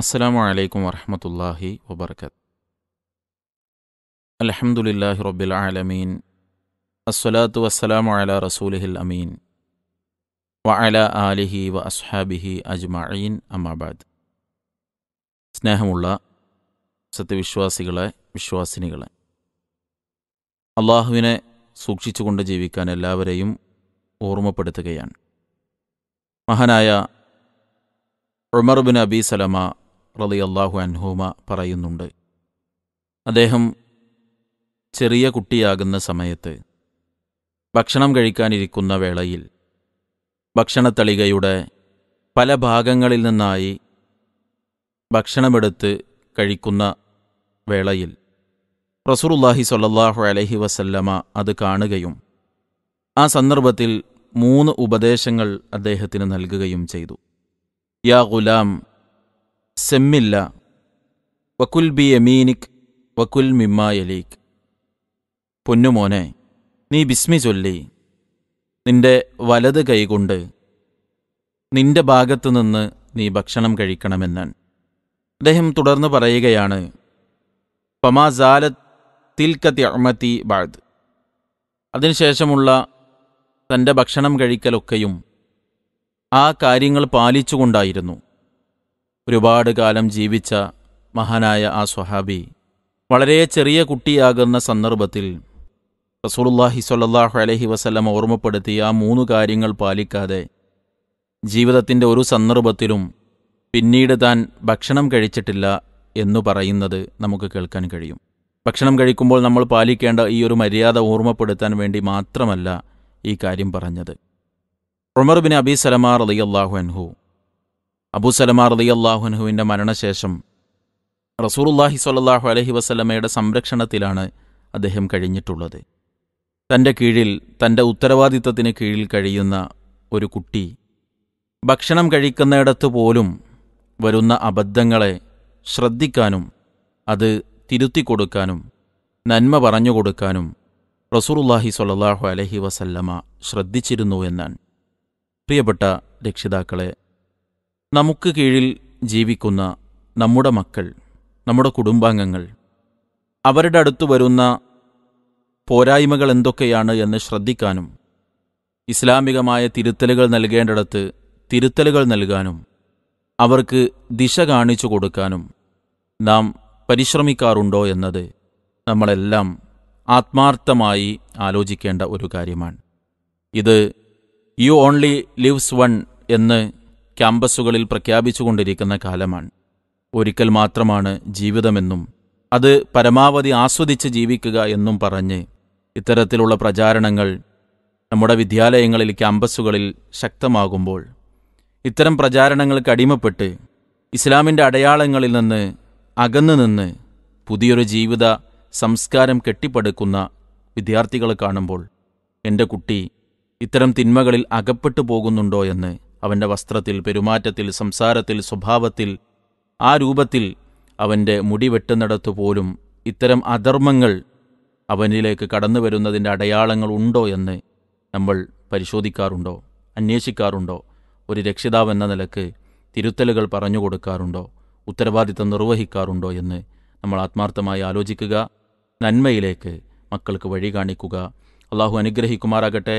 അസ്സലാമു അലൈക്കും വറഹമത്തല്ലാഹി വബർക്കത്ത് അലഹമുല്ലാഹി റബ്ബിൽ ആലമീൻ അസ്വലാത്തു വസ്സലാമു അല റസൂലിഹിൽ അമീൻ വ അല ആലിഹി വ അസ്ഹാബിഹി അജ്മഈൻ അമാബാദ് സ്നേഹമുള്ള സത്യവിശ്വാസികളെ വിശ്വാസിനികളെ അള്ളാഹുവിനെ സൂക്ഷിച്ചുകൊണ്ട് ജീവിക്കാൻ എല്ലാവരെയും ഓർമ്മപ്പെടുത്തുകയാണ് മഹാനായ ഉമർ ബിൻ അബി സലമ റളിയല്ലാഹു അൻഹൂമ പറയുന്നുണ്ട് അദ്ദേഹം ചെറിയ കുട്ടിയാകുന്ന സമയത്ത് ഭക്ഷണം കഴിക്കാനിരിക്കുന്ന വേളയിൽ ഭക്ഷണത്തളികയുടെ പല ഭാഗങ്ങളിൽ നിന്നായി ഭക്ഷണമെടുത്ത് കഴിക്കുന്ന വേളയിൽ റസൂറുല്ലാഹി സൊല്ലാഹു അലഹി വസല്ലമ അത് കാണുകയും ആ സന്ദർഭത്തിൽ മൂന്ന് ഉപദേശങ്ങൾ അദ്ദേഹത്തിന് നൽകുകയും ചെയ്തു യാ ഗുലാം സെമ്മില്ല വക്കുൽ ബി എമീനിക് വക്കുൽ മിമ്മ പൊന്നുമോനെ നീ ബിസ്മി ചൊല്ലി നിന്റെ വലത് കൈകൊണ്ട് നിന്റെ ഭാഗത്തു നിന്ന് നീ ഭക്ഷണം കഴിക്കണമെന്ന് അദ്ദേഹം തുടർന്ന് പറയുകയാണ് പമാസാലത് തിൽക്കത്തി അമത്തി ബാദ് അതിനുശേഷമുള്ള തൻ്റെ ഭക്ഷണം കഴിക്കലൊക്കെയും ആ കാര്യങ്ങൾ പാലിച്ചുകൊണ്ടായിരുന്നു ഒരുപാട് കാലം ജീവിച്ച മഹാനായ ആ സ്വഹാബി വളരെ ചെറിയ കുട്ടിയാകുന്ന സന്ദർഭത്തിൽ റസൂലുല്ലാഹി സ്വല്ലാഹു അലഹി വസ്ലം ഓർമ്മപ്പെടുത്തിയ ആ മൂന്ന് കാര്യങ്ങൾ പാലിക്കാതെ ജീവിതത്തിൻ്റെ ഒരു സന്ദർഭത്തിലും പിന്നീട് താൻ ഭക്ഷണം കഴിച്ചിട്ടില്ല എന്നു പറയുന്നത് നമുക്ക് കേൾക്കാൻ കഴിയും ഭക്ഷണം കഴിക്കുമ്പോൾ നമ്മൾ പാലിക്കേണ്ട ഈ ഒരു മര്യാദ ഓർമ്മപ്പെടുത്താൻ വേണ്ടി മാത്രമല്ല ഈ കാര്യം പറഞ്ഞത് ഉമർ ബിൻ അബി സലമാർ റളിയല്ലാഹു അൻഹു അബൂസലമാർ അലി അള്ളാഹുനഹുവിൻ്റെ മരണശേഷം റസൂറുല്ലാഹി സ്വല്ലാഹു അലഹി വസ്ലമയുടെ സംരക്ഷണത്തിലാണ് അദ്ദേഹം കഴിഞ്ഞിട്ടുള്ളത് തൻ്റെ കീഴിൽ തൻ്റെ ഉത്തരവാദിത്തത്തിന് കീഴിൽ കഴിയുന്ന ഒരു കുട്ടി ഭക്ഷണം കഴിക്കുന്നിടത്ത് പോലും വരുന്ന അബദ്ധങ്ങളെ ശ്രദ്ധിക്കാനും അത് തിരുത്തി കൊടുക്കാനും നന്മ പറഞ്ഞു കൊടുക്കാനും റസൂറുല്ലാഹി സ്വല്ലാഹു അലഹി വസല്ലമ ശ്രദ്ധിച്ചിരുന്നു എന്നാണ് പ്രിയപ്പെട്ട രക്ഷിതാക്കളെ നമുക്ക് കീഴിൽ ജീവിക്കുന്ന നമ്മുടെ മക്കൾ നമ്മുടെ കുടുംബാംഗങ്ങൾ അവരുടെ അടുത്ത് വരുന്ന പോരായ്മകൾ എന്തൊക്കെയാണ് എന്ന് ശ്രദ്ധിക്കാനും ഇസ്ലാമികമായ തിരുത്തലുകൾ നൽകേണ്ടിടത്ത് തിരുത്തലുകൾ നൽകാനും അവർക്ക് ദിശ കാണിച്ചു കൊടുക്കാനും നാം പരിശ്രമിക്കാറുണ്ടോ എന്നത് നമ്മളെല്ലാം ആത്മാർത്ഥമായി ആലോചിക്കേണ്ട ഒരു കാര്യമാണ് ഇത് യു ഓൺലി ലിവ്സ് വൺ എന്ന് ക്യാമ്പസുകളിൽ പ്രഖ്യാപിച്ചുകൊണ്ടിരിക്കുന്ന കാലമാണ് ഒരിക്കൽ മാത്രമാണ് ജീവിതമെന്നും അത് പരമാവധി ആസ്വദിച്ച് ജീവിക്കുക എന്നും പറഞ്ഞ് ഇത്തരത്തിലുള്ള പ്രചാരണങ്ങൾ നമ്മുടെ വിദ്യാലയങ്ങളിൽ ക്യാമ്പസുകളിൽ ശക്തമാകുമ്പോൾ ഇത്തരം പ്രചാരണങ്ങൾക്ക് അടിമപ്പെട്ട് ഇസ്ലാമിൻ്റെ അടയാളങ്ങളിൽ നിന്ന് അകന്നു നിന്ന് പുതിയൊരു ജീവിത സംസ്കാരം കെട്ടിപ്പടുക്കുന്ന വിദ്യാർത്ഥികളെ കാണുമ്പോൾ എൻ്റെ കുട്ടി ഇത്തരം തിന്മകളിൽ അകപ്പെട്ടു പോകുന്നുണ്ടോ എന്ന് അവൻ്റെ വസ്ത്രത്തിൽ പെരുമാറ്റത്തിൽ സംസാരത്തിൽ സ്വഭാവത്തിൽ ആ രൂപത്തിൽ അവൻ്റെ മുടി വെട്ടുന്നിടത്തുപോലും പോലും ഇത്തരം അധർമ്മങ്ങൾ അവനിലേക്ക് കടന്നു വരുന്നതിൻ്റെ അടയാളങ്ങൾ ഉണ്ടോ എന്ന് നമ്മൾ പരിശോധിക്കാറുണ്ടോ അന്വേഷിക്കാറുണ്ടോ ഒരു രക്ഷിതാവ് എന്ന നിലക്ക് തിരുത്തലുകൾ പറഞ്ഞു കൊടുക്കാറുണ്ടോ ഉത്തരവാദിത്തം നിർവഹിക്കാറുണ്ടോ എന്ന് നമ്മൾ ആത്മാർത്ഥമായി ആലോചിക്കുക നന്മയിലേക്ക് മക്കൾക്ക് വഴി കാണിക്കുക അള്ളാഹു അനുഗ്രഹിക്കുമാറാകട്ടെ